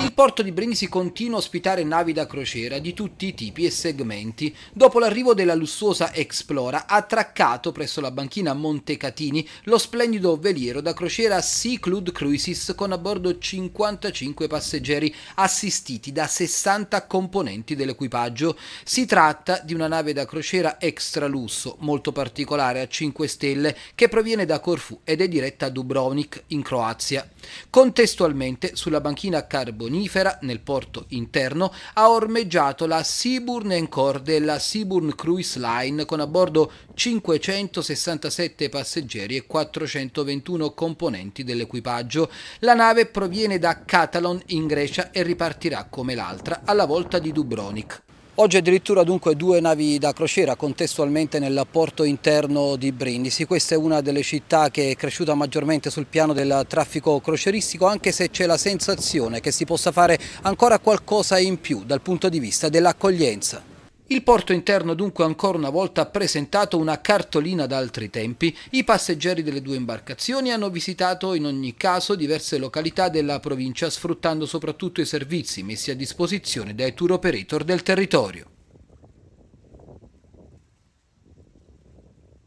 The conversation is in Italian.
Il porto di Brindisi continua a ospitare navi da crociera di tutti i tipi e segmenti. Dopo l'arrivo della lussuosa Explora, ha attraccato presso la banchina Montecatini lo splendido veliero da crociera Sea Seaclude Cruises con a bordo 55 passeggeri assistiti da 60 componenti dell'equipaggio. Si tratta di una nave da crociera extra lusso, molto particolare a 5 stelle, che proviene da Corfù ed è diretta a Dubrovnik in Croazia. Contestualmente sulla banchina Carboni conifera nel porto interno ha ormeggiato la Seaburn Encore della Seaburn Cruise Line con a bordo 567 passeggeri e 421 componenti dell'equipaggio. La nave proviene da Catalon in Grecia e ripartirà come l'altra alla volta di Dubrovnik Oggi addirittura dunque due navi da crociera contestualmente nel porto interno di Brindisi. Questa è una delle città che è cresciuta maggiormente sul piano del traffico croceristico anche se c'è la sensazione che si possa fare ancora qualcosa in più dal punto di vista dell'accoglienza. Il porto interno dunque ancora una volta ha presentato una cartolina da altri tempi, i passeggeri delle due imbarcazioni hanno visitato in ogni caso diverse località della provincia sfruttando soprattutto i servizi messi a disposizione dai tour operator del territorio.